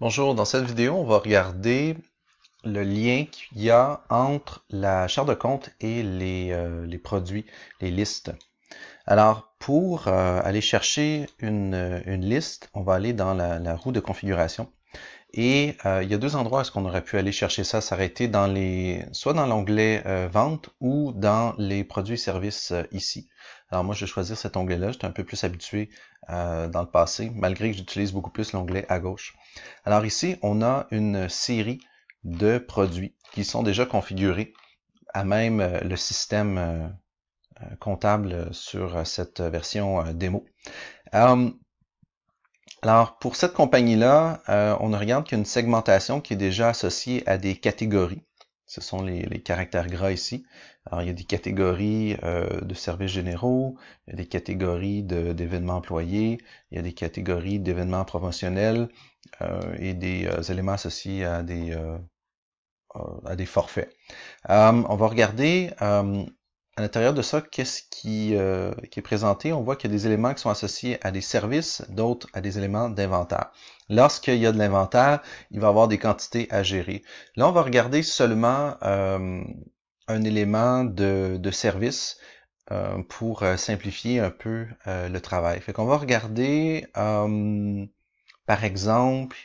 Bonjour, dans cette vidéo, on va regarder le lien qu'il y a entre la charte de compte et les, euh, produits, les listes. Alors, pour euh, aller chercher euh, une, liste, on va aller dans la, roue de configuration. Et il y a deux endroits où est-ce qu'on aurait pu aller chercher ça, s'arrêter dans les, soit dans l'onglet Vente ou dans les produits et services ici. Alors moi, je vais choisir cet onglet-là. J'étais un peu plus habitué euh, dans le passé, malgré que j'utilise beaucoup plus l'onglet à gauche. Alors ici, on a une série de produits qui sont déjà configurés à même euh, le système euh, comptable sur cette version démo. alors, pour cette compagnie-là, on regarde qu'il segmentation qui est déjà associée à des catégories. Ce sont les, caractères gras ici. Alors, il y a des catégories euh, de services généraux, il y a des catégories d'événements employés, il y a des catégories d'événements promotionnels euh, et des euh, éléments associés à des, à des forfaits. on va regarder à l'intérieur de ça, qu'est-ce euh, qui, est présenté? On voit qu'il y a des éléments qui sont associés à des services, d'autres à des éléments d'inventaire. Lorsqu'il y a de l'inventaire, il va y avoir des quantités à gérer. Là, on va regarder seulement euh, un élément de, service euh, pour simplifier un peu le travail. Fait qu'on va regarder, par exemple,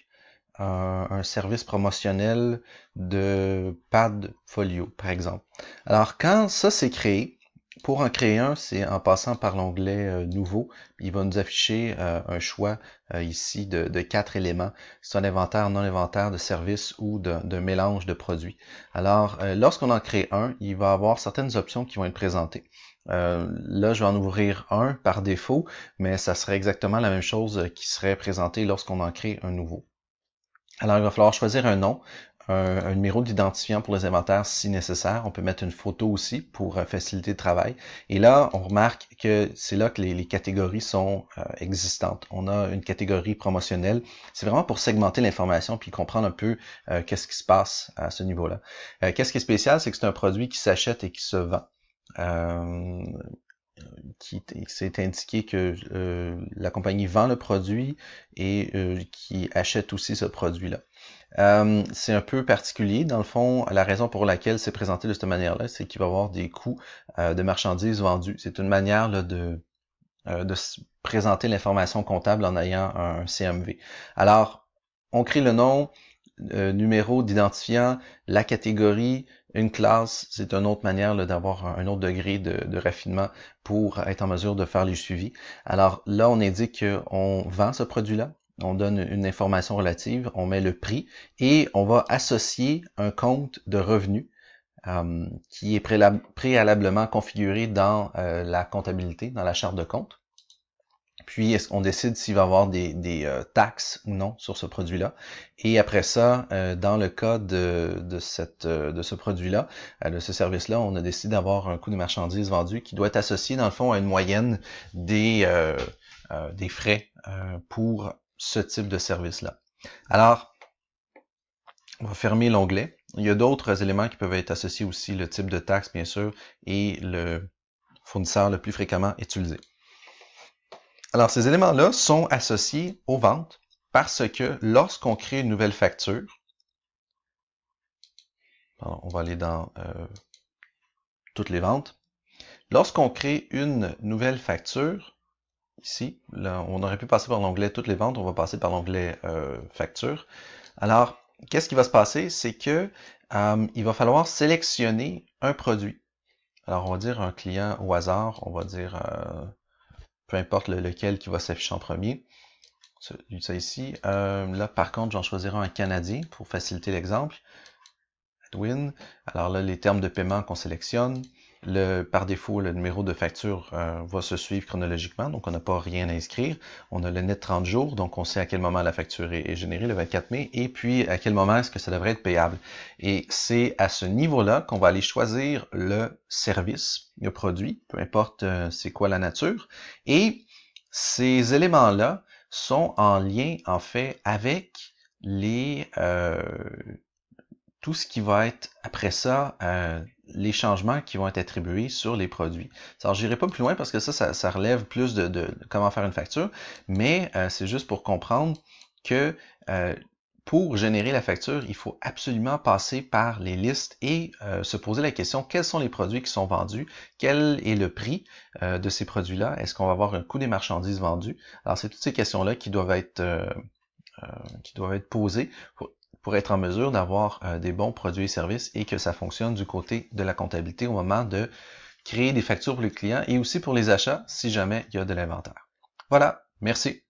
euh, un service promotionnel de pad folio, par exemple. Alors, quand ça s'est créé, pour en créer un, c'est en passant par l'onglet euh, Nouveau. Il va nous afficher euh, un choix ici de, quatre éléments. C'est un inventaire, non-inventaire de service ou de mélange de produits. Alors, lorsqu'on en crée un, il va avoir certaines options qui vont être présentées. là, je vais en ouvrir un par défaut, mais ça serait exactement la même chose qui serait présentée lorsqu'on en crée un nouveau. Alors, il va falloir choisir un nom, un, numéro d'identifiant pour les inventaires si nécessaire. On peut mettre une photo aussi pour euh, faciliter le travail. Et là, on remarque que c'est là que les, catégories sont euh, existantes. On a une catégorie promotionnelle. C'est vraiment pour segmenter l'information puis comprendre un peu euh, qu'est-ce qui se passe à ce niveau-là. qu'est-ce qui est spécial, c'est que c'est un produit qui s'achète et qui se vend qui c'est indiqué que euh, la compagnie vend le produit et euh, qui achète aussi ce produit-là. Euh, c'est un peu particulier. Dans le fond, la raison pour laquelle c'est présenté de cette manière-là, c'est qu'il va y avoir des coûts de marchandises vendues. C'est une manière de, de présenter l'information comptable en ayant un CMV. Alors, on crée le nom, numéro d'identifiant, la catégorie, une classe, c'est une autre manière d'avoir un autre degré de, raffinement pour être en mesure de faire les suivis. Alors là, on indique qu'on vend ce produit-là, on donne une information relative, on met le prix et on va associer un compte de revenus euh, qui est préalablement configuré dans euh, la comptabilité, dans la charte de compte. Puis, est-ce qu'on décide s'il va y avoir des, euh, taxes ou non sur ce produit-là? Et après ça, euh, dans le cas de, cette, euh, de ce produit-là, de ce service-là, on a décidé d'avoir un coût de marchandises vendu qui doit être associé, dans le fond, à une moyenne des, des frais pour ce type de service-là. Alors, on va fermer l'onglet. Il y a d'autres éléments qui peuvent être associés aussi, le type de taxe, bien sûr, et le fournisseur le plus fréquemment utilisé. Alors, ces éléments-là sont associés aux ventes parce que lorsqu'on crée une nouvelle facture, on va aller dans euh, toutes les ventes. Lorsqu'on crée une nouvelle facture, ici, là, on aurait pu passer par l'onglet toutes les ventes, on va passer par l'onglet euh, facture. Alors, qu'est-ce qui va se passer? C'est que euh, il va falloir sélectionner un produit. Alors, on va dire un client au hasard, on va dire euh, peu importe lequel qui va s'afficher en premier. Ça ici. Euh, là, par contre, j'en choisirai un canadien pour faciliter l'exemple. Edwin, Alors là, les termes de paiement qu'on sélectionne, par défaut, le numéro de facture euh, va se suivre chronologiquement, donc on n'a pas rien à inscrire. On a le net 30 jours, donc on sait à quel moment la facture est, générée, le 24 mai, et puis à quel moment est-ce que ça devrait être payable. Et c'est à ce niveau-là qu'on va aller choisir le service, le produit, peu importe euh, c'est quoi la nature. Et ces éléments-là sont en lien, en fait, avec les... Euh, tout ce qui va être après ça, les changements qui vont être attribués sur les produits. Alors, j'irai pas plus loin parce que ça, ça, relève plus de, comment faire une facture, mais euh, c'est juste pour comprendre que euh, pour générer la facture, il faut absolument passer par les listes et euh, se poser la question quels sont les produits qui sont vendus, quel est le prix de ces produits-là, est-ce qu'on va avoir un coût des marchandises vendues. Alors c'est toutes ces questions-là qui doivent être euh, qui doivent être posées pour être en mesure d'avoir euh, des bons produits et services et que ça fonctionne du côté de la comptabilité au moment de créer des factures pour les clients et aussi pour les achats si jamais il y a de l'inventaire. Voilà, merci.